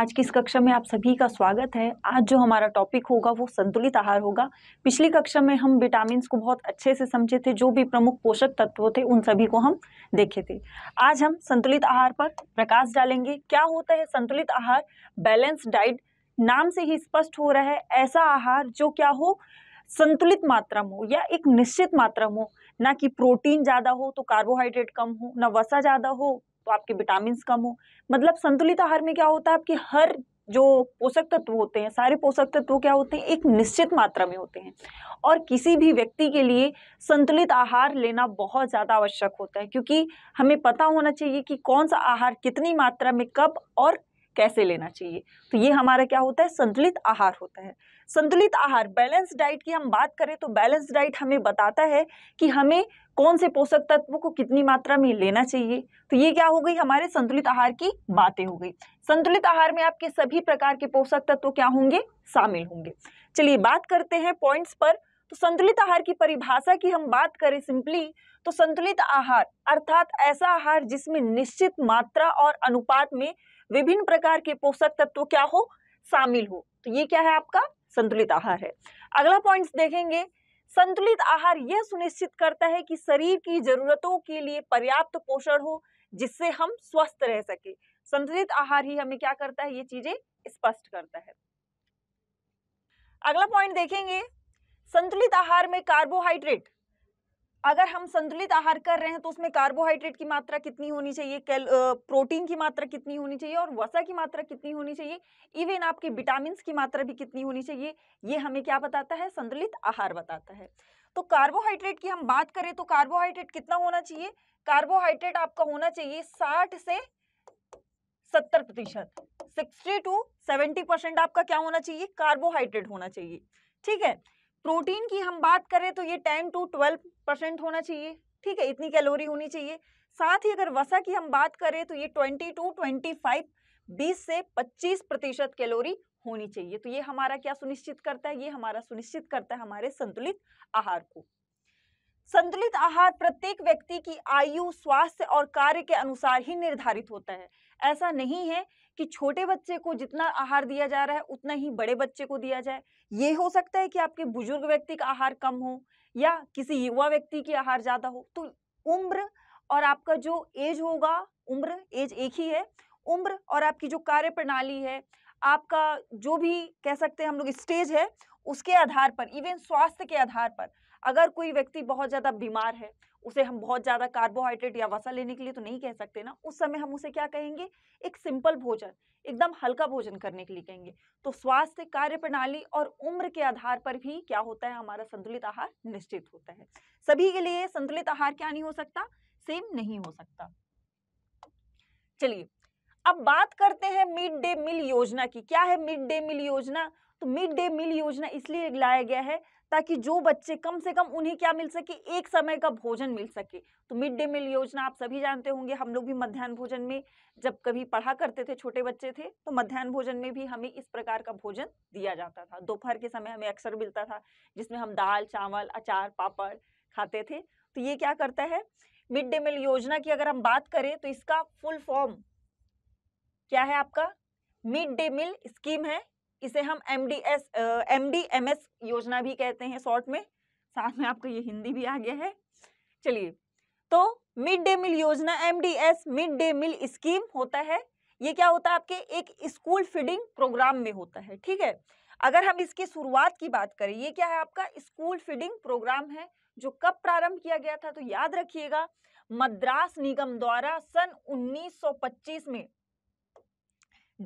आज की इस कक्षा में आप सभी का स्वागत है आज जो हमारा टॉपिक होगा वो संतुलित आहार होगा पिछली कक्षा में हम विटामिन को बहुत अच्छे से समझे थे जो भी प्रमुख पोषक तत्व थे उन सभी को हम देखे थे आज हम संतुलित आहार पर प्रकाश डालेंगे क्या होता है संतुलित आहार बैलेंस डाइट नाम से ही स्पष्ट हो रहा है ऐसा आहार जो क्या हो संतुलित मात्रा में हो या एक निश्चित मात्रा में हो ना कि प्रोटीन ज़्यादा हो तो कार्बोहाइड्रेट कम हो ना वसा ज़्यादा हो तो आपके विटामिन कम हो मतलब संतुलित आहार में क्या होता है आपके हर जो पोषक तत्व होते हैं सारे पोषक तत्व क्या होते हैं एक निश्चित मात्रा में होते हैं और किसी भी व्यक्ति के लिए संतुलित आहार लेना बहुत ज़्यादा आवश्यक होता है क्योंकि हमें पता होना चाहिए कि कौन सा आहार कितनी मात्रा में कब और कैसे लेना चाहिए तो ये हमारा क्या होता है संतुलित आहार होता है संतुलित आहार बैलेंस डाइट की हम बात करें तो बैलेंस डाइट हमें बताता है कि हमें कौन से पोषक तत्व को कितनी मात्रा में लेना चाहिए तो ये क्या हो गई हमारे संतुलित आहार की बातें हो गई संतुलित आहार में आपके सभी प्रकार के पोषक तत्व क्या होंगे शामिल होंगे चलिए बात करते हैं पॉइंट्स पर तो संतुलित आहार की परिभाषा की हम बात करें सिंपली तो संतुलित आहार अर्थात ऐसा आहार जिसमें निश्चित मात्रा और अनुपात में विभिन्न प्रकार के पोषक तत्व क्या हो शामिल हो तो ये क्या है आपका संतुलित आहार है अगला पॉइंट देखेंगे संतुलित आहार यह सुनिश्चित करता है कि शरीर की जरूरतों के लिए पर्याप्त पोषण हो जिससे हम स्वस्थ रह सके संतुलित आहार ही हमें क्या करता है ये चीजें स्पष्ट करता है अगला पॉइंट देखेंगे संतुलित आहार में कार्बोहाइड्रेट अगर हम संतुलित आहार कर रहे हैं तो उसमें कार्बोहाइड्रेट की मात्रा कितनी होनी चाहिए कैल प्रोटीन की मात्रा कितनी होनी चाहिए और वसा की मात्रा कितनी होनी चाहिए इवन आपके विटामिन की मात्रा भी कितनी होनी चाहिए ये हमें क्या बताता है संतुलित आहार बताता है तो कार्बोहाइड्रेट की हम बात करें तो कार्बोहाइड्रेट कितना होना चाहिए कार्बोहाइड्रेट आपका होना चाहिए साठ से सत्तर प्रतिशत सिक्सटी टू सेवेंटी परसेंट आपका क्या होना चाहिए कार्बोहाइड्रेट होना चाहिए ठीक है प्रोटीन की हम बात करें तो ये टेन टू ट्वेल्व परसेंट होना चाहिए ठीक है इतनी कैलोरी होनी चाहिए साथ ही अगर वसा की हम बात करें तो ये ट्वेंटी टू ट्वेंटी फाइव बीस से पच्चीस प्रतिशत कैलोरी होनी चाहिए तो ये हमारा क्या सुनिश्चित करता है ये हमारा सुनिश्चित करता है हमारे संतुलित आहार को संतुलित आहार प्रत्येक व्यक्ति की आयु स्वास्थ्य और कार्य के अनुसार ही निर्धारित होता है ऐसा नहीं है कि छोटे बच्चे को जितना आहार दिया जा रहा है उतना ही बड़े बच्चे को दिया जाए ये हो सकता है कि आपके बुजुर्ग व्यक्ति का आहार कम हो या किसी युवा व्यक्ति की आहार ज़्यादा हो तो उम्र और आपका जो एज होगा उम्र एज एक ही है उम्र और आपकी जो कार्य प्रणाली है आपका जो भी कह सकते हैं हम लोग स्टेज है उसके आधार पर इवन स्वास्थ्य के आधार पर अगर कोई व्यक्ति बहुत ज़्यादा बीमार है उसे हम बहुत ज़्यादा कार्बोहाइड्रेट या वसा लेने के लिए तो नहीं कह सकते ना उस समय हम उसे क्या कहेंगे एक सिंपल भोजन एकदम हल्का भोजन करने के लिए कहेंगे तो स्वास्थ्य कार्य प्रणाली और उम्र के आधार पर भी क्या होता है हमारा संतुलित आहार निश्चित होता है सभी के लिए संतुलित आहार क्या नहीं हो सकता सेम नहीं हो सकता चलिए अब बात करते हैं मिड डे मील योजना की क्या है मिड डे मील योजना तो मिड डे मील योजना इसलिए लाया गया है ताकि जो बच्चे कम से कम उन्हें क्या मिल सके एक समय का भोजन मिल सके तो मिड डे मील योजना आप सभी जानते होंगे हम लोग भी मध्यान्ह भोजन में जब कभी पढ़ा करते थे छोटे बच्चे थे तो मध्यान्ह भोजन में भी हमें इस प्रकार का भोजन दिया जाता था दोपहर के समय हमें अक्सर मिलता था जिसमें हम दाल चावल अचार पापड़ खाते थे तो ये क्या करता है मिड डे मील योजना की अगर हम बात करें तो इसका फुल फॉर्म क्या है आपका मिड डे मील स्कीम है इसे हम M D S M D M S योजना भी कहते हैं शॉर्ट में साथ में आपको ये हिंदी भी आ गया है चलिए तो मिड डे मील योजना M D S mid day meal scheme होता है ये क्या होता है आपके एक स्कूल फीडिंग प्रोग्राम में होता है ठीक है अगर हम इसकी शुरुआत की बात करें ये क्या है आपका स्कूल फीडिंग प्रोग्राम है जो कब प्रारंभ किया गया था तो याद रखिएगा मद्रास निगम द्वारा सन 1925 में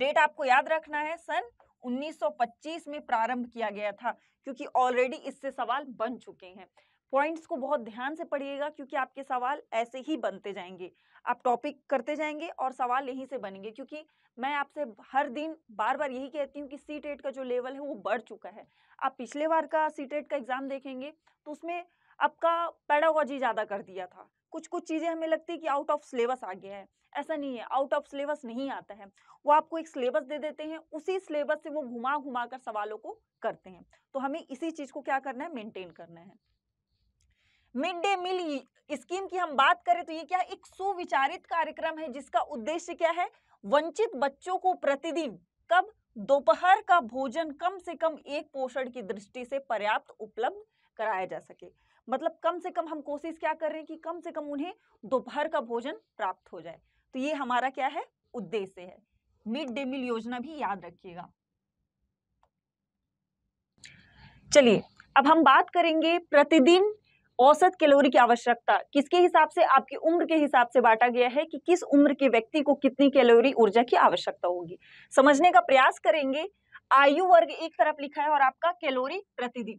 डेट आपको याद रखना है सन 1925 में प्रारंभ किया गया था क्योंकि ऑलरेडी इससे सवाल बन चुके हैं पॉइंट्स को बहुत ध्यान से पढ़िएगा क्योंकि आपके सवाल ऐसे ही बनते जाएंगे आप टॉपिक करते जाएंगे और सवाल यहीं से बनेंगे क्योंकि मैं आपसे हर दिन बार बार यही कहती हूँ कि सी टेट का जो लेवल है वो बढ़ चुका है आप पिछले बार का सी टेट का एग्ज़ाम देखेंगे तो उसमें आपका पैडागोजी ज़्यादा कर दिया था कुछ कुछ चीज़ें हमें लगती है कि आउट ऑफ सिलेबस आ गया है ऐसा नहीं है आउट ऑफ सिलेबस नहीं आता है वो आपको एक सिलेबस दे देते हैं उसी सिलेबस से वो घुमा घुमा कर सवालों को करते हैं तो हमें इसी चीज़ को क्या करना है मेनटेन करना है मिड डे मील स्कीम की हम बात करें तो ये क्या एक सुविचारित कार्यक्रम है जिसका उद्देश्य क्या है वंचित बच्चों को प्रतिदिन कब दोपहर का भोजन कम से कम एक पोषण की दृष्टि से पर्याप्त उपलब्ध कराया जा सके मतलब कम से कम हम कोशिश क्या कर रहे हैं कि कम से कम उन्हें दोपहर का भोजन प्राप्त हो जाए तो ये हमारा क्या है उद्देश्य है मिड डे मील योजना भी याद रखिएगा चलिए अब हम बात करेंगे प्रतिदिन औसत कैलोरी की आवश्यकता किसके हिसाब से आपकी उम्र के हिसाब से बांटा गया है कि किस उम्र के व्यक्ति को कितनी कैलोरी ऊर्जा की आवश्यकता होगी समझने का प्रयास करेंगे आयु वर्ग एक तरफ लिखा है और आपका कैलोरी प्रतिदिन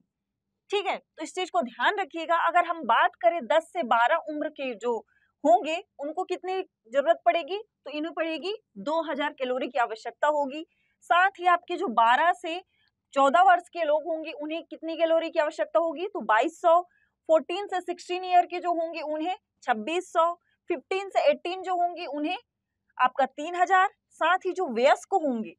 ठीक है तो इस चीज को ध्यान रखिएगा अगर हम बात करें दस से बारह उम्र के जो होंगे उनको कितनी जरूरत पड़ेगी तो इन्हें पड़ेगी 2000 कैलोरी की आवश्यकता होगी साथ ही आपके जो 12 से 14 वर्ष के लोग होंगे उन्हें कितनी कैलोरी की आवश्यकता होगी तो 2200 14 से 16 ईयर के जो होंगे उन्हें 2600 15 से 18 जो होंगे उन्हें आपका 3000 साथ ही जो वयस्क होंगे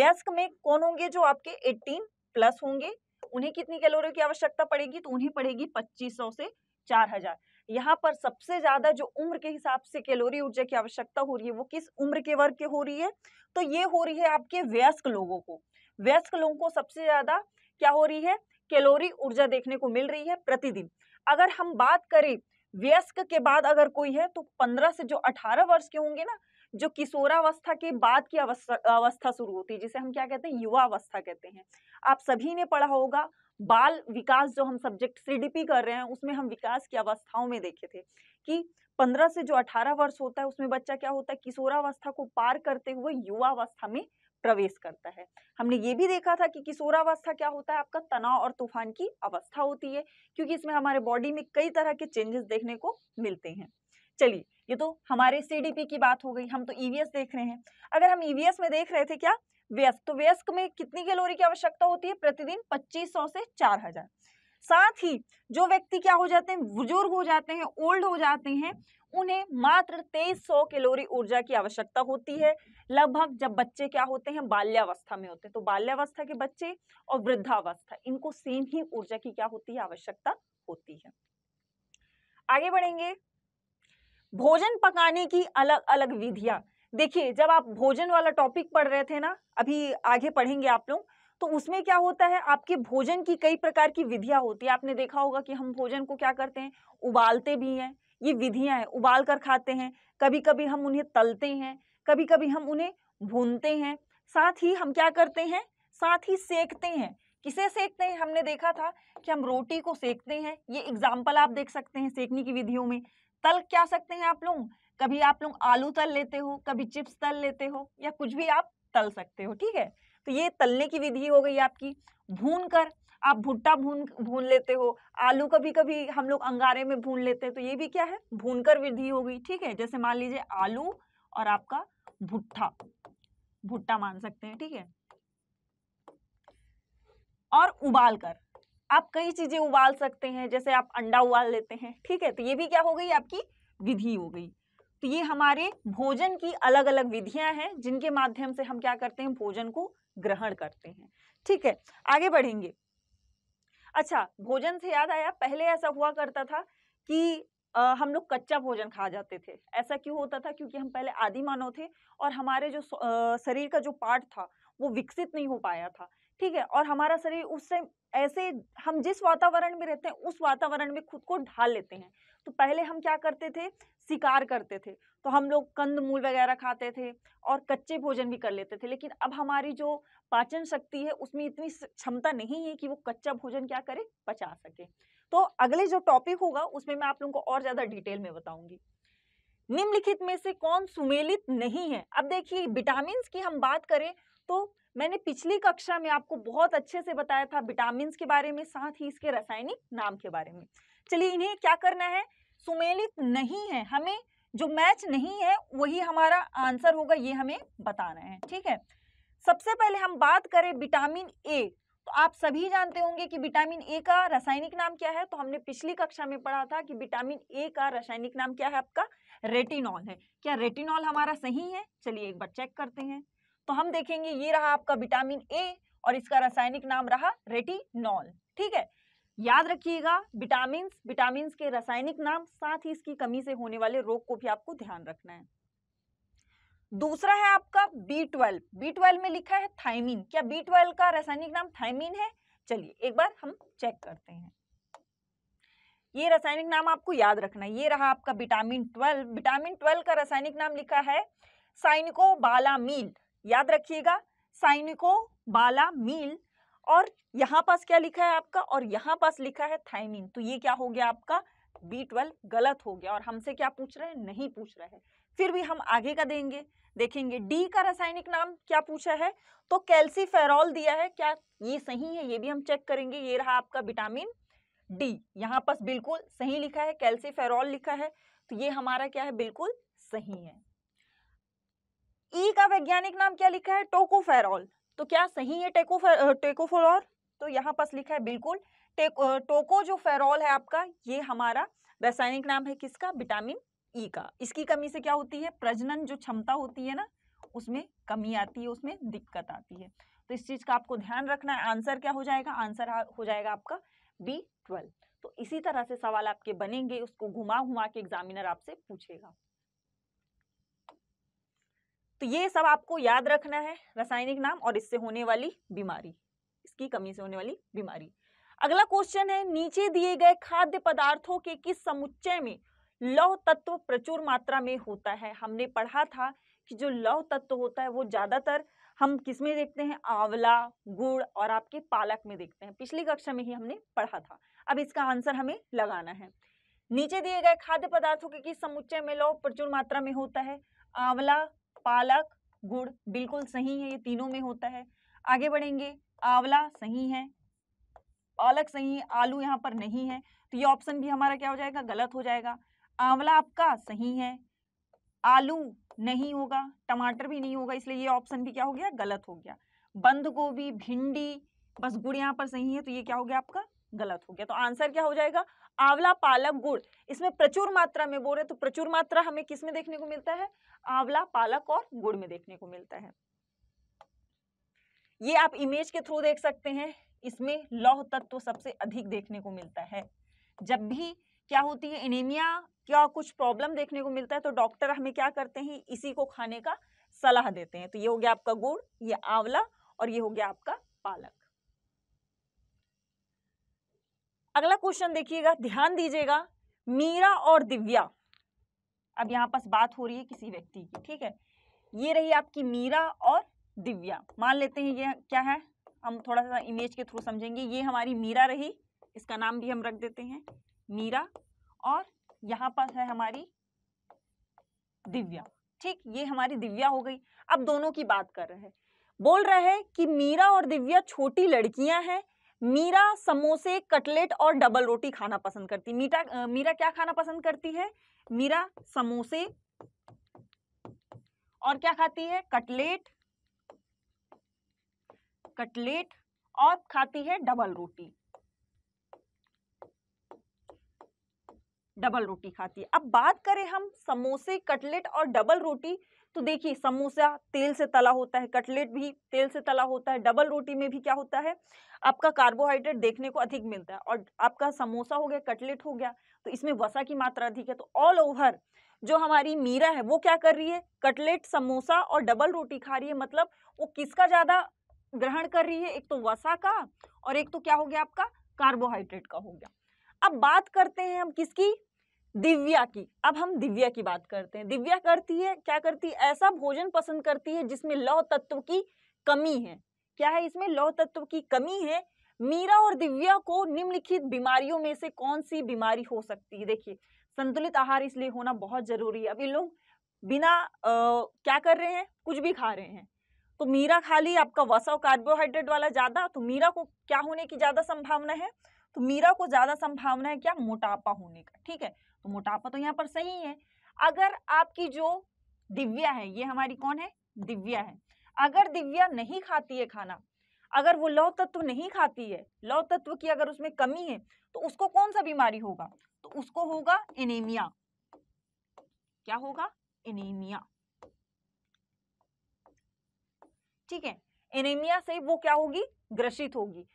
वयस्क में कौन होंगे जो आपके एट्टीन प्लस होंगे उन्हें कितनी कैलोरी की आवश्यकता पड़ेगी तो उन्हें पड़ेगी 2500 से 4000 यहाँ पर सबसे ज्यादा जो उम्र के हिसाब से कैलोरी ऊर्जा की आवश्यकता हो रही है वो किस उम्र के वर्ग के हो रही है तो ये हो रही है आपके व्यस्क लोगों को व्यस्क लोगों को सबसे ज्यादा क्या हो रही है कैलोरी ऊर्जा देखने को मिल रही है प्रतिदिन अगर हम बात करें वयस्क के बाद अगर कोई है तो पंद्रह से जो अठारह वर्ष के होंगे ना जो किशोरावस्था के बाद की अवस्था अवस्था शुरू होती है जिसे हम क्या कहते हैं युवा अवस्था कहते हैं आप सभी ने पढ़ा होगा बाल विकास जो हम सब्जेक्ट सीडीपी कर रहे हैं उसमें हम विकास की अवस्थाओं में देखे थे कि पंद्रह से जो अठारह वर्ष होता है उसमें बच्चा क्या होता है किशोरावस्था को पार करते हुए युवावस्था में प्रवेश करता है हमने ये भी देखा था कि किशोरावस्था क्या होता है आपका तनाव और तूफान की अवस्था होती है क्योंकि इसमें हमारे बॉडी में कई तरह के चेंजेस देखने को मिलते हैं चलिए ये तो हमारे सीडीपी की बात हो गई हम तो ईवीएस e देख रहे हैं अगर हम ईवीएस e में देख रहे थे क्या व्यस्क तो व्यस्क में कितनी कैलोरी की आवश्यकता होती है प्रतिदिन 2500 से 4000 साथ ही जो व्यक्ति क्या हो जाते हैं बुजुर्ग हो जाते हैं ओल्ड हो जाते हैं उन्हें मात्र तेईस सौ कैलोरी ऊर्जा की आवश्यकता होती है लगभग जब बच्चे क्या होते हैं बाल्यावस्था में होते हैं तो बाल्यावस्था के बच्चे और वृद्धावस्था इनको सेम ही ऊर्जा की क्या होती है आवश्यकता होती है आगे बढ़ेंगे भोजन पकाने की अलग अलग विधियां देखिए जब आप भोजन वाला टॉपिक पढ़ रहे थे ना अभी आगे पढ़ेंगे आप लोग तो उसमें क्या होता है आपके भोजन की कई प्रकार की विधियां होती है आपने देखा होगा कि हम भोजन को क्या करते हैं उबालते भी हैं ये विधियां हैं उबाल कर खाते हैं कभी कभी हम उन्हें तलते हैं कभी कभी हम उन्हें भूनते हैं साथ ही हम क्या करते हैं साथ ही सेकते हैं किसे सेकते हैं हमने देखा था कि हम रोटी को सेकते हैं ये एग्जाम्पल आप देख सकते हैं सेकने की विधियों में तल क्या सकते हैं आप लोग कभी आप लोग आलू तल लेते हो कभी चिप्स तल लेते हो या कुछ भी आप तल सकते हो ठीक है तो ये तलने की विधि हो गई आपकी भून कर आप भुट्टा भून भून लेते हो आलू कभी कभी हम लोग अंगारे में भून लेते हैं तो ये भी क्या है भूनकर विधि होगी ठीक है जैसे मान लीजिए आलू और आपका भुट्टा भुट्टा मान सकते हैं ठीक है और उबाल कर आप कई चीजें उबाल सकते हैं जैसे आप अंडा उबाल लेते हैं ठीक है तो ये भी क्या हो गई आपकी विधि हो गई तो ये हमारे भोजन की अलग अलग विधियां हैं जिनके माध्यम से हम क्या करते हैं भोजन को ग्रहण करते हैं ठीक है आगे बढ़ेंगे अच्छा भोजन से याद आया पहले ऐसा हुआ करता था कि आ, हम लोग कच्चा भोजन खा जाते थे ऐसा क्यों होता था क्योंकि हम पहले आदि मानव थे और हमारे जो आ, शरीर का जो पार्ट था वो विकसित नहीं हो पाया था ठीक है और हमारा शरीर उससे ऐसे हम जिस वातावरण में रहते हैं उस वातावरण में खुद को ढाल लेते हैं तो पहले हम क्या करते थे शिकार करते थे तो हम लोग कंद मूल वगैरह खाते थे और कच्चे भोजन भी कर लेते थे लेकिन अब हमारी जो पाचन शक्ति है उसमें इतनी क्षमता नहीं है कि वो कच्चा भोजन क्या करे पचा सके तो अगले जो टॉपिक होगा उसमें मैं आप लोगों को और ज़्यादा डिटेल में बताऊंगी निम्नलिखित में से कौन सुमेलित नहीं है अब देखिए विटामिन की हम बात करें तो मैंने पिछली कक्षा में आपको बहुत अच्छे से बताया था विटामिन के बारे में साथ ही इसके रासायनिक नाम के बारे में चलिए इन्हें क्या करना है सुमेलित नहीं है हमें जो मैच नहीं है वही हमारा आंसर होगा ये हमें बताना है ठीक है सबसे पहले हम बात करें विटामिन ए तो आप सभी जानते होंगे कि विटामिन ए का रासायनिक नाम क्या है तो हमने पिछली कक्षा में पढ़ा था कि विटामिन ए का रासायनिक नाम क्या है आपका रेटिनॉल है क्या रेटिनॉल हमारा सही है चलिए एक बार चेक करते हैं तो हम देखेंगे ये रहा आपका विटामिन ए और इसका रासायनिक नाम रहा रेटिनॉल ठीक है याद रखिएगा विटामिन विटामिन के रासायनिक नाम साथ ही इसकी कमी से होने वाले रोग को भी आपको ध्यान रखना है दूसरा है आपका बी ट्वेल्व बी ट्वेल्व में लिखा है थाइमिन क्या बी ट्वेल्व का रासायनिक नाम थाइमिन है चलिए एक बार हम चेक करते हैं ये रासायनिक नाम आपको याद रखना है ये रहा आपका विटामिन ट्वेल्व विटामिन ट्वेल्व का रासायनिक नाम लिखा है साइनिको मील याद रखिएगा साइनिको बाला मील और यहाँ पास क्या लिखा है आपका और यहाँ पास लिखा है थाइमिन तो ये क्या हो गया आपका बी ट्वेल्व गलत हो गया और हमसे क्या पूछ रहे हैं नहीं पूछ रहे फिर भी हम आगे का देंगे देखेंगे डी का रासायनिक नाम क्या पूछा है तो कैल्सीफेरॉल दिया है क्या ये सही है ये भी हम चेक करेंगे ये रहा आपका विटामिन डी यहाँ पास बिल्कुल सही लिखा है कैल्सीफेरॉल लिखा है तो ये हमारा क्या है बिल्कुल सही है ई e का वैज्ञानिक नाम क्या लिखा है टोकोफेरॉल तो क्या सही है टेको टेकोफेरॉल तो यहाँ पास लिखा है बिल्कुल टोको जो फेरॉल है आपका ये हमारा रासायनिक नाम है किसका विटामिन ई का इसकी कमी से क्या होती है प्रजनन जो क्षमता होती है ना उसमें कमी आती है उसमें दिक्कत आती है तो इस चीज़ का आपको ध्यान रखना है आंसर क्या हो जाएगा आंसर हो जाएगा आपका बी ट्वेल्व तो इसी तरह से सवाल आपके बनेंगे उसको घुमा घुमा के एग्जामिनर आपसे पूछेगा तो ये सब आपको याद रखना है रासायनिक नाम और इससे होने वाली बीमारी इसकी कमी से होने वाली बीमारी अगला क्वेश्चन है नीचे दिए गए खाद्य पदार्थों के किस समुच्चय में लौह तत्व प्रचुर मात्रा में होता है हमने पढ़ा था कि जो लौह तत्व होता है वो ज्यादातर हम किस में देखते हैं आंवला गुड़ और आपके पालक में देखते हैं पिछली कक्षा में ही हमने पढ़ा था अब इसका आंसर हमें लगाना है नीचे दिए गए खाद्य पदार्थों के किस समुच्चय में लौह प्रचुर मात्रा में होता है आंवला पालक गुड़ बिल्कुल सही है ये तीनों में होता है आगे बढ़ेंगे आंवला सही है पालक सही है आलू यहाँ पर नहीं है तो ये ऑप्शन भी हमारा क्या हो जाएगा गलत हो जाएगा आंवला आपका सही है आलू नहीं होगा टमाटर भी नहीं होगा इसलिए ये ऑप्शन भी क्या हो गया गलत हो गया बंद गोभी भिंडी बस गुड़ यहाँ पर सही है तो ये क्या हो गया आपका गलत हो गया तो आंसर क्या हो जाएगा आंवला पालक गुड़ इसमें प्रचुर मात्रा में बोल रहे तो प्रचुर मात्रा हमें किस में देखने को मिलता है आंवला पालक और गुड़ में देखने को मिलता है ये आप इमेज के थ्रू देख सकते हैं इसमें लौह तत्व तो सबसे अधिक देखने को मिलता है जब भी क्या होती है एनीमिया क्या कुछ प्रॉब्लम देखने को मिलता है तो डॉक्टर हमें क्या करते हैं इसी को खाने का सलाह देते हैं तो ये हो गया आपका गुड़ ये आंवला और ये हो गया आपका पालक अगला क्वेश्चन देखिएगा ध्यान दीजिएगा मीरा और दिव्या अब यहाँ पास बात हो रही है किसी व्यक्ति की ठीक है ये रही आपकी मीरा और दिव्या मान लेते हैं ये क्या है हम थोड़ा सा इमेज के थ्रू समझेंगे ये हमारी मीरा रही इसका नाम भी हम रख देते हैं मीरा और यहाँ पास है हमारी दिव्या ठीक ये हमारी दिव्या हो गई अब दोनों की बात कर रहे हैं बोल रहे हैं कि मीरा और दिव्या छोटी लड़कियां हैं मीरा समोसे कटलेट और डबल रोटी खाना पसंद करती मीटा मीरा क्या खाना पसंद करती है मीरा समोसे और क्या खाती है कटलेट कटलेट और खाती है डबल रोटी डबल रोटी खाती है अब बात करें हम समोसे कटलेट और डबल रोटी तो देखिए समोसा तेल से तला होता है कटलेट भी तेल से तला होता है डबल रोटी में भी क्या होता है आपका कार्बोहाइड्रेट देखने को अधिक मिलता है और आपका समोसा हो गया कटलेट हो गया तो इसमें वसा की मात्रा अधिक है तो ऑल ओवर जो हमारी मीरा है वो क्या कर रही है कटलेट समोसा और डबल रोटी खा रही है मतलब वो किसका ज़्यादा ग्रहण कर रही है एक तो वसा का और एक तो क्या हो गया आपका कार्बोहाइड्रेट का हो गया अब बात करते हैं हम किसकी दिव्या की अब हम दिव्या की बात करते हैं दिव्या करती है क्या करती है ऐसा भोजन पसंद करती है जिसमें लौह तत्व की कमी है क्या है इसमें लौह तत्व की कमी है मीरा और दिव्या को निम्नलिखित बीमारियों में से कौन सी बीमारी हो सकती है देखिए संतुलित आहार इसलिए होना बहुत जरूरी है अभी लोग बिना आ, क्या कर रहे हैं कुछ भी खा रहे हैं तो मीरा खा ली आपका वसा और कार्बोहाइड्रेट वाला ज़्यादा तो मीरा को क्या होने की ज़्यादा संभावना है तो मीरा को ज़्यादा संभावना है क्या मोटापा होने का ठीक है तो मोटापा तो यहाँ पर सही है अगर आपकी जो दिव्या है ये हमारी कौन है दिव्या है अगर दिव्या नहीं खाती है खाना अगर वो लौ तत्व नहीं खाती है लौ तत्व की अगर उसमें कमी है तो उसको कौन सा बीमारी होगा तो उसको होगा एनीमिया क्या होगा एनीमिया ठीक है एनीमिया से वो क्या होगी ग्रसित होगी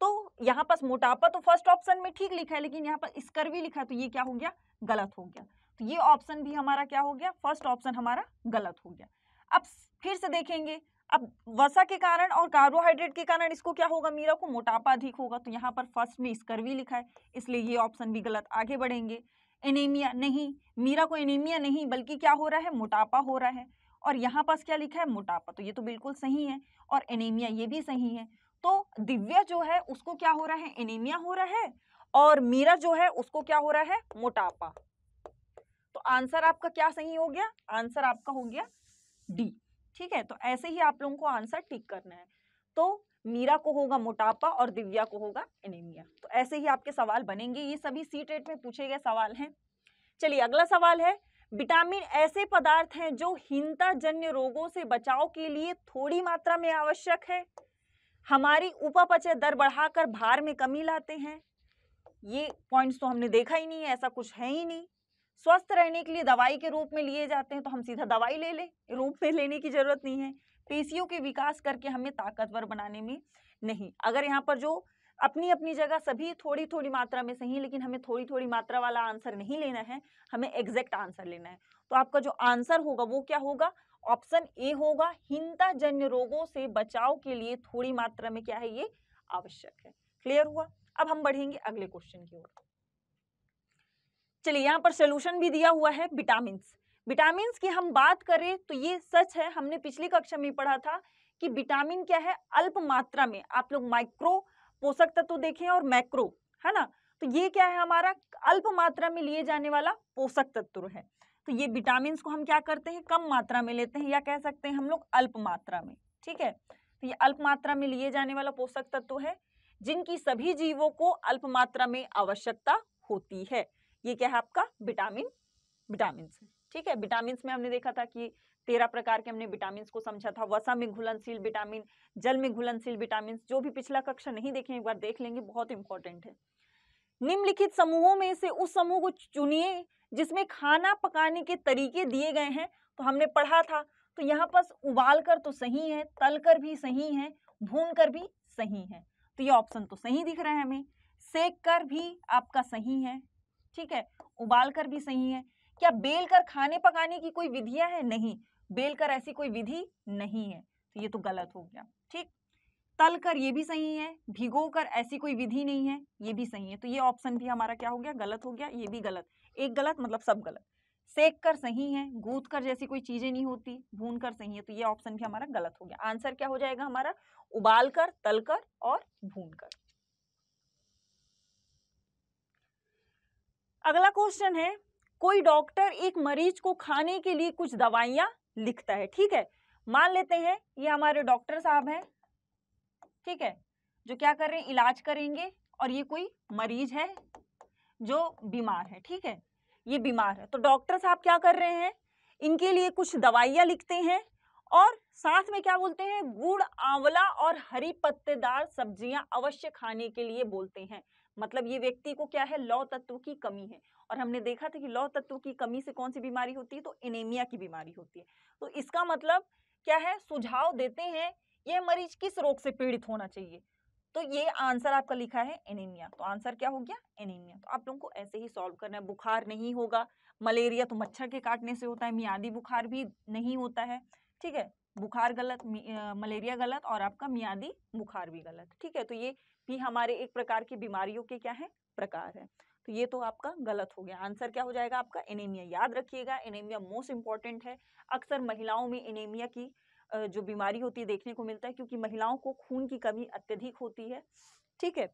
तो यहाँ पास मोटापा तो फर्स्ट ऑप्शन में ठीक लिखा है लेकिन यहाँ पर स्कर्वी लिखा है तो ये क्या हो गया गलत हो गया तो ये ऑप्शन भी हमारा क्या हो गया फर्स्ट ऑप्शन हमारा गलत हो गया अब फिर से देखेंगे अब वसा के कारण और कार्बोहाइड्रेट के कारण इसको क्या होगा मीरा को मोटापा अधिक होगा तो यहाँ पर फर्स्ट में स्कर्वी लिखा है इसलिए ये ऑप्शन भी गलत आगे बढ़ेंगे एनीमिया नहीं मीरा को एनीमिया नहीं बल्कि क्या हो रहा है मोटापा हो रहा है और यहाँ पास क्या लिखा है मोटापा तो ये तो बिल्कुल सही है और एनीमिया ये भी सही है तो दिव्या जो है उसको क्या हो रहा है एनीमिया हो रहा है और मीरा जो है उसको क्या हो रहा है मोटापा तो आंसर आपका क्या सही हो गया आंसर आपका हो गया डी ठीक है तो ऐसे ही आप लोगों को आंसर ठीक करना है तो मीरा को होगा मोटापा और दिव्या को होगा एनीमिया तो ऐसे ही आपके सवाल बनेंगे ये सभी सी ट्रेट में पूछे गए सवाल हैं चलिए अगला सवाल है विटामिन ऐसे पदार्थ हैं जो हिंताजन्य रोगों से बचाव के लिए थोड़ी मात्रा में आवश्यक है हमारी उपापचय दर बढ़ाकर भार में कमी लाते हैं ये पॉइंट्स तो हमने देखा ही नहीं है ऐसा कुछ है ही नहीं स्वस्थ रहने के लिए दवाई के रूप में लिए जाते हैं तो हम सीधा दवाई ले लें रूप में लेने की ज़रूरत नहीं है पेशियों के विकास करके हमें ताकतवर बनाने में नहीं अगर यहाँ पर जो अपनी अपनी जगह सभी थोड़ी थोड़ी मात्रा में सही लेकिन हमें थोड़ी थोड़ी मात्रा वाला आंसर नहीं लेना है हमें एग्जैक्ट आंसर लेना है तो आपका जो आंसर होगा वो क्या होगा ऑप्शन ए होगा हिंता जन्य रोगों से बचाव के लिए थोड़ी मात्रा में क्या है ये आवश्यक है क्लियर हुआ अब हम बढ़ेंगे अगले क्वेश्चन की ओर चलिए यहाँ पर सोल्यूशन भी दिया हुआ है विटामिन विटामिन की हम बात करें तो ये सच है हमने पिछली कक्षा में पढ़ा था कि विटामिन क्या है अल्प मात्रा में आप लोग माइक्रो पोषक तत्व तो देखें और मैक्रो है ना तो ये क्या है हमारा अल्प मात्रा में लिए जाने वाला पोषक तत्व है तो ये विटामिन को हम क्या करते हैं कम मात्रा में लेते हैं या कह सकते हैं हम लोग अल्प मात्रा में ठीक है तो ये अल्प मात्रा में लिए जाने वाला पोषक तत्व है जिनकी सभी जीवों को अल्प मात्रा में आवश्यकता होती है ये क्या है आपका विटामिन विटामिन ठीक है विटामिन में हमने देखा था कि तेरह प्रकार के हमने विटामिन को समझा था वसा में घुलनशील विटामिन जल में घुलनशील विटामिन जो भी पिछला कक्षा नहीं देखे एक बार देख लेंगे बहुत इंपॉर्टेंट है निम्नलिखित समूहों में से उस समूह को चुनिए जिसमें खाना पकाने के तरीके दिए गए हैं तो हमने पढ़ा था तो यहाँ पर उबाल कर तो सही है तल कर भी सही है भून कर भी सही है तो ये ऑप्शन तो सही दिख रहा है हमें सेक कर भी आपका सही है ठीक है उबाल कर भी सही है क्या बेल कर खाने पकाने की कोई विधियां है नहीं बेल कर ऐसी कोई विधि नहीं है तो ये तो गलत हो गया ठीक तल कर ये भी सही है भिगो कर ऐसी कोई विधि नहीं है ये भी सही है तो ये ऑप्शन भी हमारा क्या हो गया गलत हो गया ये भी गलत एक गलत मतलब सब गलत सेक कर सही है गूद कर जैसी कोई चीजें नहीं होती भून कर सही है तो ये ऑप्शन भी हमारा गलत हो गया आंसर क्या हो जाएगा हमारा उबाल कर तल कर और भून कर अगला क्वेश्चन है कोई डॉक्टर एक मरीज को खाने के लिए कुछ दवाइयां लिखता है ठीक है मान लेते हैं ये हमारे डॉक्टर साहब हैं ठीक है जो क्या कर रहे हैं इलाज करेंगे और ये कोई मरीज है जो बीमार है ठीक है ये बीमार है तो डॉक्टर साहब क्या कर रहे हैं इनके लिए कुछ दवाइयाँ लिखते हैं और साथ में क्या बोलते हैं गुड़ आंवला और हरी पत्तेदार सब्जियां अवश्य खाने के लिए बोलते हैं मतलब ये व्यक्ति को क्या है लौ तत्व की कमी है और हमने देखा था कि लौ तत्व की कमी से कौन सी बीमारी होती है तो एनेमिया की बीमारी होती है तो इसका मतलब क्या है सुझाव देते हैं ये मरीज किस रोग से पीड़ित होना चाहिए तो ये आंसर आपका लिखा है एनीमिया तो आंसर क्या हो गया एनीमिया तो आप लोगों को ऐसे ही सॉल्व करना है बुखार नहीं होगा मलेरिया तो मच्छर के काटने से होता है मियादी बुखार भी नहीं होता है ठीक है बुखार गलत मलेरिया गलत और आपका मियादी बुखार भी गलत ठीक है तो ये भी हमारे एक प्रकार की बीमारियों के क्या है प्रकार है तो ये तो आपका गलत हो गया आंसर क्या हो जाएगा आपका एनीमिया याद रखिएगा एनीमिया मोस्ट इंपॉर्टेंट है अक्सर महिलाओं में एनीमिया की जो बीमारी होती है देखने को मिलता है क्योंकि महिलाओं को खून की कमी अत्यधिक होती है ठीक है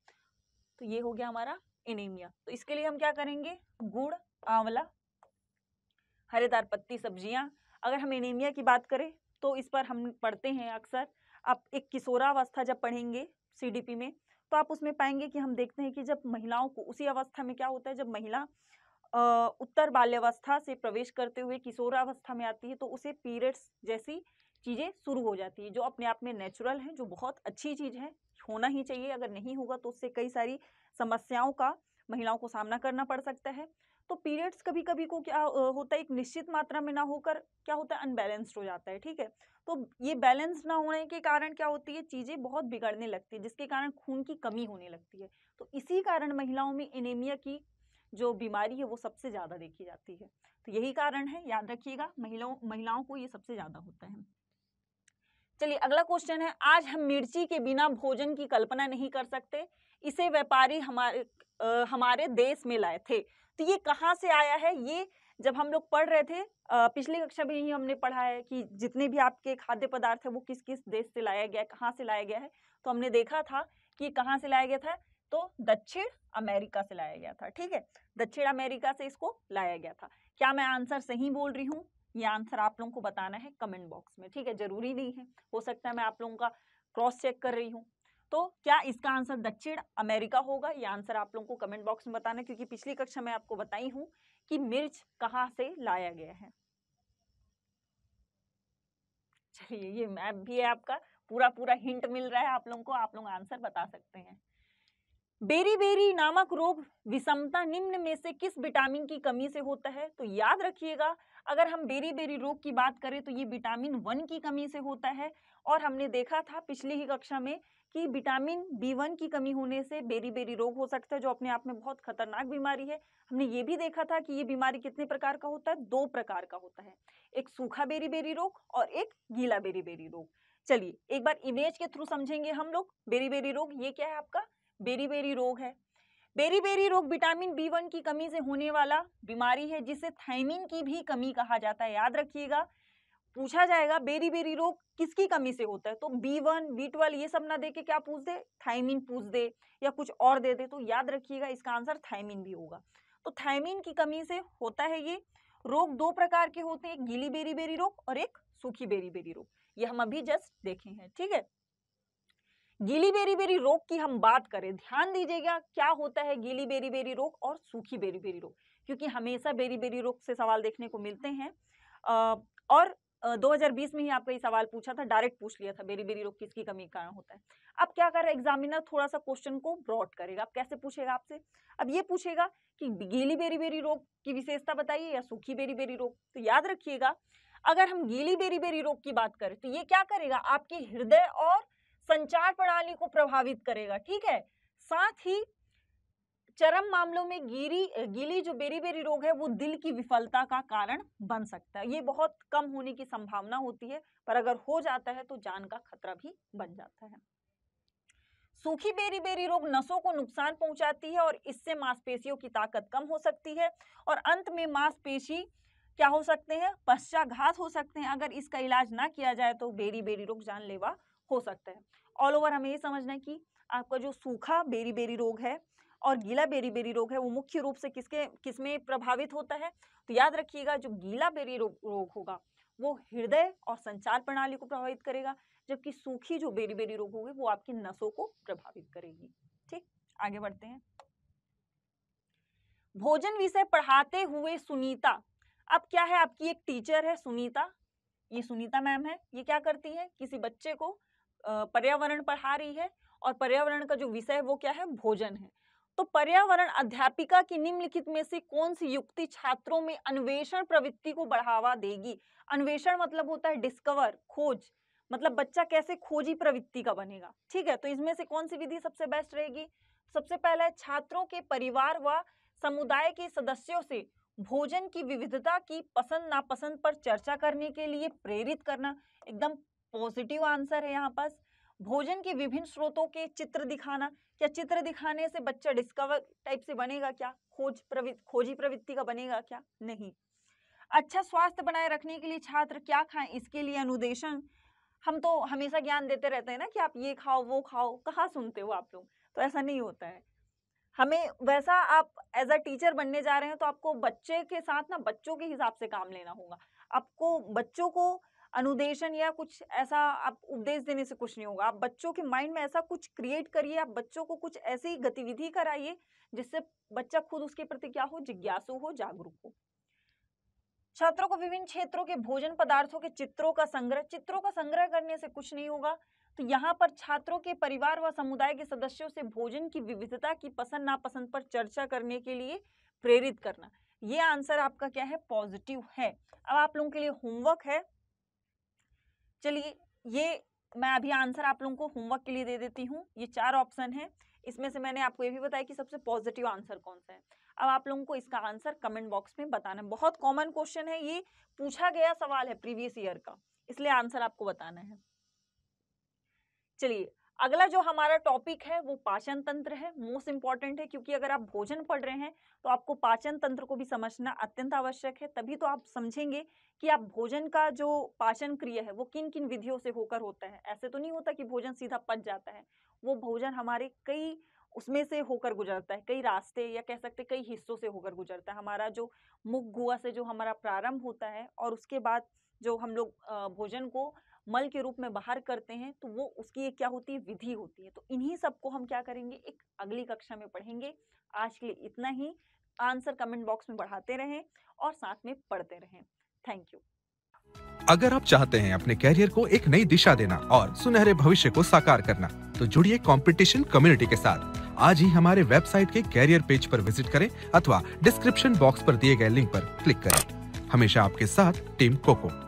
तो ये हो गया हमारा एनीमिया तो इसके लिए हम क्या करेंगे गुड़ आंवला हरेदार पत्ती सब्जियां अगर हम एनीमिया की बात करें तो इस पर हम पढ़ते हैं अक्सर आप एक किशोरावस्था जब पढ़ेंगे सी में तो आप उसमें पाएंगे कि हम देखते हैं कि जब महिलाओं को उसी अवस्था में क्या होता है जब महिला उत्तर बाल्यावस्था से प्रवेश करते हुए किशोरावस्था में आती है तो उसे पीरियड्स जैसी चीज़ें शुरू हो जाती है जो अपने आप में नेचुरल है जो बहुत अच्छी चीज़ है होना ही चाहिए अगर नहीं होगा तो उससे कई सारी समस्याओं का महिलाओं को सामना करना पड़ सकता है तो पीरियड्स कभी कभी को क्या होता है एक निश्चित मात्रा में ना होकर क्या होता है अनबैलेंस्ड हो जाता है ठीक है तो ये बैलेंस ना होने के कारण क्या होती है चीज़ें बहुत बिगड़ने लगती है जिसके कारण खून की कमी होने लगती है तो इसी कारण महिलाओं में एनेमिया की जो बीमारी है वो सबसे ज़्यादा देखी जाती है तो यही कारण है याद रखिएगा महिलाओं महिलाओं को ये सबसे ज़्यादा होता है चलिए अगला क्वेश्चन है आज हम मिर्ची के बिना भोजन की कल्पना नहीं कर सकते इसे व्यापारी हमारे आ, हमारे देश में लाए थे तो ये कहाँ से आया है ये जब हम लोग पढ़ रहे थे आ, पिछली कक्षा में ही हमने पढ़ा है कि जितने भी आपके खाद्य पदार्थ है वो किस किस देश से लाया गया है कहाँ से लाया गया है तो हमने देखा था कि कहाँ से लाया गया था तो दक्षिण अमेरिका से लाया गया था ठीक है दक्षिण अमेरिका से इसको लाया गया था क्या मैं आंसर सही बोल रही हूँ ये आंसर आप लोगों को बताना है कमेंट बॉक्स में ठीक है जरूरी नहीं है हो सकता है मैं आप लोगों का क्रॉस चेक कर रही हूँ तो क्या इसका आंसर दक्षिण अमेरिका होगा ये आंसर आप लोगों को कमेंट बॉक्स में बताना है क्योंकि पिछली कक्षा में आपको बताई हूँ कि मिर्च कहाँ से लाया गया है चलिए ये मैप भी है आपका पूरा पूरा हिंट मिल रहा है आप लोगों को आप लोग आंसर बता सकते हैं बेरी बेरी नामक रोग विषमता निम्न में से किस विटामिन की कमी से होता है तो याद रखिएगा अगर हम बेरी बेरी रोग की बात करें तो ये विटामिन वन की कमी से होता है और हमने देखा था पिछली ही कक्षा में कि विटामिन बी वन की कमी होने से बेरी बेरी रोग हो सकता है जो अपने आप में बहुत खतरनाक बीमारी है हमने ये भी देखा था कि ये बीमारी कितने प्रकार का होता है दो प्रकार का होता है एक सूखा बेरी बेरी रोग और एक गीला बेरी बेरी रोग चलिए एक बार इमेज के थ्रू समझेंगे हम लोग बेरी बेरी रोग ये क्या है आपका बेरी बेरी रोग है बेरी बेरी रोग विटामिन बी वन की कमी से होने वाला बीमारी है जिसे थाइमिन की भी कमी कहा जाता है याद रखिएगा पूछा जाएगा बेरी बेरी रोग किसकी कमी से होता है तो बी वन बी ट्वेल्व ये सब ना दे के क्या पूछ दे थाइमिन पूछ दे या कुछ और दे दे तो याद रखिएगा इसका आंसर थाइमिन भी होगा तो थाइमिन की कमी से होता है ये रोग दो प्रकार के होते हैं एक गीली बेरी बेरी रोग और एक सूखी बेरी बेरी रोग ये हम अभी जस्ट देखे हैं ठीक है गीली बेरी बेरी रोग की हम बात करें ध्यान दीजिएगा क्या होता है गीली बेरी बेरी रोग और सूखी बेरी बेरी रोग क्योंकि हमेशा बेरी बेरी रोग से सवाल देखने को मिलते हैं और 2020 में ही आपका ये सवाल पूछा था डायरेक्ट पूछ लिया था बेरी बेरी रोग किसकी कमी का कारण होता है अब क्या कर रहा है एग्जामिनर थोड़ा सा क्वेश्चन को ब्रॉड करेगा अब कैसे पूछेगा आपसे अब ये पूछेगा कि गीली बेरी बेरी रोग की विशेषता बताइए या सूखी बेरी बेरी रोग तो याद रखिएगा अगर हम गीली बेरी बेरी रोग की बात करें तो ये क्या करेगा आपके हृदय और संचार प्रणाली को प्रभावित करेगा ठीक है साथ ही चरम मामलों में गिरी गिली जो बेरी बेरी रोग है वो दिल की विफलता का कारण बन सकता है ये बहुत कम होने की संभावना होती है पर अगर हो जाता है तो जान का खतरा भी बन जाता है सूखी बेरी बेरी रोग नसों को नुकसान पहुंचाती है और इससे मांसपेशियों की ताकत कम हो सकती है और अंत में मांसपेशी क्या हो सकते हैं पश्चाघात हो सकते हैं अगर इसका इलाज ना किया जाए तो बेरी बेरी रोग जानलेवा हो सकता है ऑल ओवर हमें ये समझना है कि आपका जो सूखा बेरी बेरी रोग है और गीला बेरी बेरी रोग है वो मुख्य रूप से किसके किसमें प्रभावित होता है तो याद रखिएगा जो गीला बेरी रोग, रोग होगा वो हृदय और संचार प्रणाली को प्रभावित करेगा जबकि सूखी जो बेरी बेरी रोग होगी वो आपकी नसों को प्रभावित करेगी ठीक आगे बढ़ते हैं भोजन विषय पढ़ाते हुए सुनीता अब क्या है आपकी एक टीचर है सुनीता ये सुनीता मैम है ये क्या करती है किसी बच्चे को पर्यावरण पढ़ा रही है और पर्यावरण का जो विषय है वो क्या है भोजन है तो पर्यावरण अध्यापिका की निम्नलिखित में से कौन सी युक्ति छात्रों में अन्वेषण प्रवृत्ति को बढ़ावा देगी अन्वेषण मतलब होता है डिस्कवर खोज मतलब बच्चा कैसे खोजी प्रवृत्ति का बनेगा ठीक है तो इसमें से कौन सी विधि सबसे बेस्ट रहेगी सबसे पहले छात्रों के परिवार व समुदाय के सदस्यों से भोजन की विविधता की पसंद नापसंद पर चर्चा करने के लिए प्रेरित करना एकदम पॉजिटिव आंसर है यहाँ पास भोजन के विभिन्न स्रोतों के चित्र दिखाना क्या चित्र दिखाने से बच्चा डिस्कवर टाइप से बनेगा क्या खोज प्रवृत्ति खोजी प्रवृत्ति का बनेगा क्या नहीं अच्छा स्वास्थ्य बनाए रखने के लिए छात्र क्या खाएं इसके लिए अनुदेशन हम तो हमेशा ज्ञान देते रहते हैं ना कि आप ये खाओ वो खाओ कहाँ सुनते हो आप लोग तो ऐसा नहीं होता है हमें वैसा आप एज अ टीचर बनने जा रहे हैं तो आपको बच्चे के साथ ना बच्चों के हिसाब से काम लेना होगा आपको बच्चों को अनुदेशन या कुछ ऐसा आप उपदेश देने से कुछ नहीं होगा आप बच्चों के माइंड में ऐसा कुछ क्रिएट करिए आप बच्चों को कुछ ऐसी गतिविधि कराइए जिससे बच्चा खुद उसके प्रति क्या हो जिज्ञासु हो जागरूक हो छात्रों को विभिन्न क्षेत्रों के भोजन पदार्थों के चित्रों का संग्रह चित्रों का संग्रह करने से कुछ नहीं होगा तो यहाँ पर छात्रों के परिवार व समुदाय के सदस्यों से भोजन की विविधता की पसंद नापसंद पर चर्चा करने के लिए प्रेरित करना ये आंसर आपका क्या है पॉजिटिव है अब आप लोगों के लिए होमवर्क है चलिए ये मैं अभी आंसर आप लोगों को होमवर्क के लिए दे देती हूँ ये चार ऑप्शन है इसमें से मैंने आपको ये भी बताया कि सबसे पॉजिटिव आंसर कौन सा है अब आप लोगों को इसका आंसर कमेंट बॉक्स में बताना है बहुत कॉमन क्वेश्चन है ये पूछा गया सवाल है प्रीवियस ईयर का इसलिए आंसर आपको बताना है चलिए अगला जो हमारा टॉपिक है वो पाचन तंत्र है मोस्ट इम्पॉर्टेंट है क्योंकि अगर आप भोजन पढ़ रहे हैं तो आपको पाचन तंत्र को भी समझना अत्यंत आवश्यक है तभी तो आप समझेंगे कि आप भोजन का जो पाचन क्रिया है वो किन किन विधियों से होकर होता है ऐसे तो नहीं होता कि भोजन सीधा पच जाता है वो भोजन हमारे कई उसमें से होकर गुजरता है कई रास्ते या कह सकते कई हिस्सों से होकर गुजरता है हमारा जो मुख गुआ से जो हमारा प्रारंभ होता है और उसके बाद जो हम लोग भोजन को मल के रूप में बाहर करते हैं तो वो उसकी क्या होती है विधि होती है तो इन्हीं सबको हम क्या करेंगे एक अगली कक्षा में पढ़ेंगे आज के लिए इतना ही आंसर कमेंट बॉक्स में बढ़ाते रहें और साथ में पढ़ते रहें थैंक यू अगर आप चाहते हैं अपने कैरियर को एक नई दिशा देना और सुनहरे भविष्य को साकार करना तो जुड़िए कंपटीशन कम्युनिटी के साथ आज ही हमारे वेबसाइट के कैरियर पेज पर विजिट करें अथवा डिस्क्रिप्शन बॉक्स पर दिए गए लिंक पर क्लिक करें हमेशा आपके साथ टीम कोको